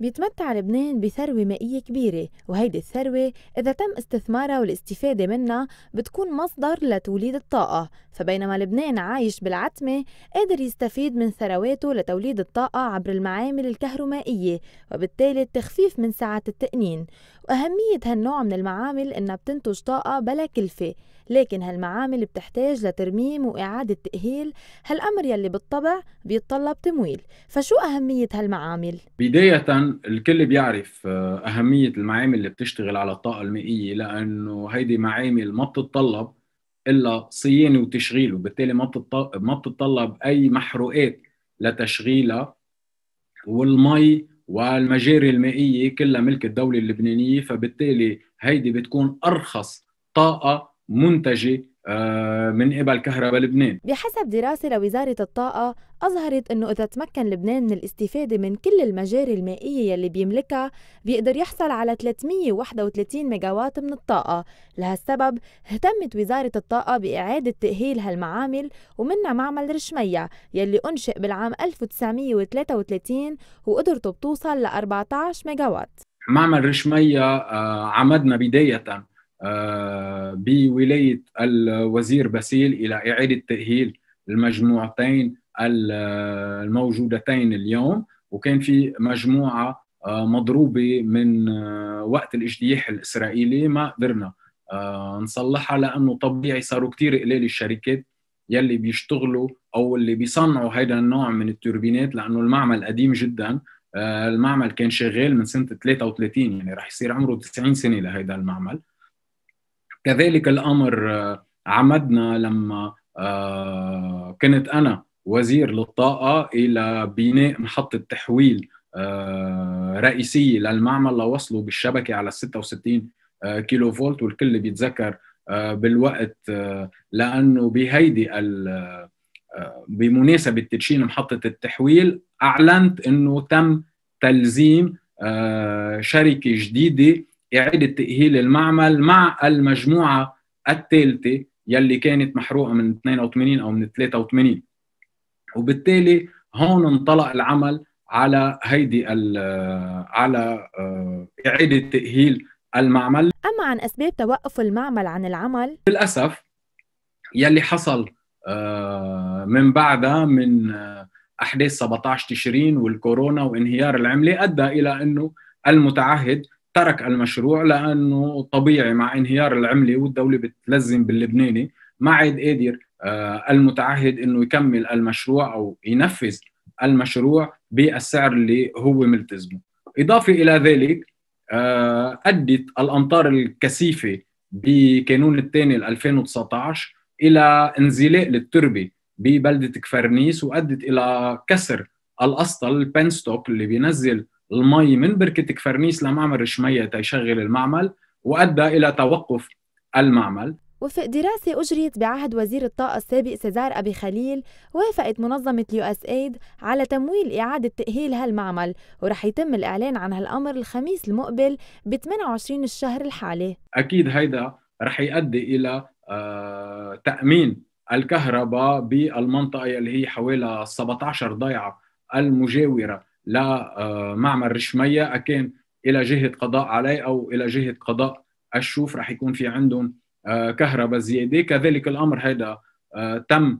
بيتمتع لبنان بثروة مائية كبيرة وهيدي الثروة إذا تم استثمارها والاستفادة منها بتكون مصدر لتوليد الطاقة فبينما لبنان عايش بالعتمة قادر يستفيد من ثرواته لتوليد الطاقة عبر المعامل الكهرومائية وبالتالي التخفيف من ساعات التأنين وأهمية هالنوع من المعامل إنها بتنتج طاقة بلا كلفة لكن هالمعامل بتحتاج لترميم وإعادة تأهيل هالأمر يلي بالطبع بيتطلب تمويل فشو أهمية هالمعامل؟ بداية الكل بيعرف آه، أهمية المعامل اللي بتشتغل على الطاقة المائية لأنه هيدي معامل ما بتتطلب إلا صيانة وتشغيل وبالتالي ما ما بتتطلب أي محروقات لتشغيلها والمي والمجاري المائيه كلها ملك الدوله اللبنانيه فبالتالي هيدي بتكون ارخص طاقه منتجه آه، من قبل كهرباء لبنان بحسب دراسة لوزارة الطاقة أظهرت أنه إذا تمكن لبنان من الاستفادة من كل المجاري المائية يلي بيملكها بيقدر يحصل على 331 ميجاوات من الطاقة لهالسبب اهتمت وزارة الطاقة بإعادة تأهيل هالمعامل ومنها معمل رشمية يلي أنشئ بالعام 1933 وقدرته بتوصل ل 14 ميجاوات معمل رشمية آه، عمدنا بداية آه، بولاية الوزير باسيل إلى إعادة تأهيل المجموعتين آه، الموجودتين اليوم وكان في مجموعة آه، مضروبة من وقت الاجتياح الإسرائيلي ما قدرنا نصلحها لأنه طبيعي صاروا كتير قليل الشركات يلي بيشتغلوا أو اللي بيصنعوا هيدا النوع من التوربينات لأنه المعمل قديم جداً المعمل كان شغال من سنة 33 يعني رح يصير عمره 90 سنة لهيدا المعمل كذلك الامر آه، عمدنا لما آه، كنت انا وزير للطاقه الى بناء محطه تحويل آه، رئيسيه للمعمل لوصله بالشبكه على 66 كيلو فولت والكل بيتذكر بالوقت لانه بهيدي بمناسبه تدشين محطه التحويل اعلنت انه تم تلزيم شركه جديده إعادة تأهيل المعمل مع المجموعة الثالثة يلي كانت محروقة من 82 أو من 83 وبالتالي هون انطلق العمل على هيدي على آه، إعادة تأهيل المعمل أما عن أسباب توقف المعمل عن العمل للأسف يلي حصل آه، من بعدها من آه، أحداث 17 تشرين والكورونا وانهيار العملة أدى إلى أنه المتعهد ترك المشروع لانه طبيعي مع انهيار العمله والدوله بتلزم باللبناني ما عاد قادر آه، المتعهد انه يكمل المشروع او ينفذ المشروع بالسعر اللي هو ملتزمه. اضافه الى ذلك آه، ادت الامطار الكثيفه بكانون الثاني 2019 الى انزلاق للتربه ببلده كفرنيس وادت الى كسر الاسطل البنستوك اللي بينزل المي من بركة كفرنيس لمعمل رشمية تيشغل المعمل وأدى إلى توقف المعمل وفق دراسة أجريت بعهد وزير الطاقة السابق سيزار أبي خليل وافقت منظمة اليو اس ايد على تمويل إعادة تأهيل هالمعمل ورح يتم الإعلان عن هالأمر الخميس المقبل ب 28 الشهر الحالي أكيد هيدا رح يؤدي إلى آه، تأمين الكهرباء بالمنطقة اللي هي حوالي 17 ضيعة المجاورة لمعمل آه، رشمية أكان إلى جهة قضاء عليه أو إلى جهة قضاء الشوف رح يكون في عندهم آه، كهرباء زيادة كذلك الأمر هذا آه، تم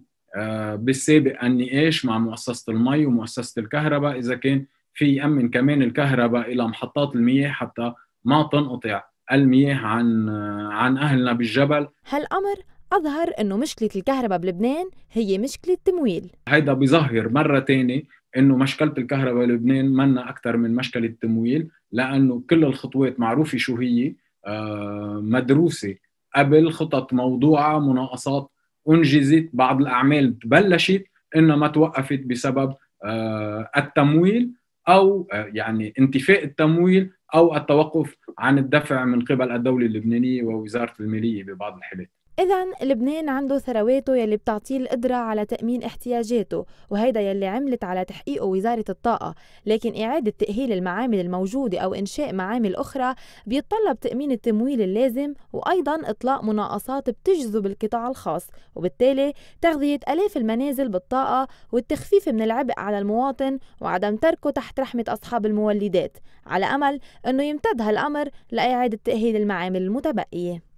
بالسابق النقاش مع مؤسسة المي ومؤسسة الكهرباء إذا كان في يأمن كمان الكهرباء إلى محطات المياه حتى ما تنقطع المياه عن عن أهلنا بالجبل هالأمر أظهر أنه مشكلة الكهرباء بلبنان هي مشكلة تمويل هيدا بيظهر مرة تانية أنه مشكلة الكهرباء بلبنان منا أكثر من مشكلة تمويل لأنه كل الخطوات معروفة شو هي آه، مدروسة قبل خطط موضوعة مناقصات أنجزت بعض الأعمال بلشت إنها ما توقفت بسبب آه، التمويل أو آه، يعني انتفاء التمويل أو التوقف عن الدفع من قبل الدولة اللبنانية ووزارة المالية ببعض الحالات إذا لبنان عنده ثرواته يلي بتعطيه القدرة على تأمين احتياجاته وهيدا يلي عملت على تحقيقه وزارة الطاقة لكن إعادة تأهيل المعامل الموجودة أو إنشاء معامل أخرى بيتطلب تأمين التمويل اللازم وأيضا إطلاق مناقصات بتجذب القطاع الخاص وبالتالي تغذية آلاف المنازل بالطاقة والتخفيف من العبء على المواطن وعدم تركه تحت رحمة أصحاب المولدات على أمل أنه يمتد هالأمر لإعادة تأهيل المعامل المتبقية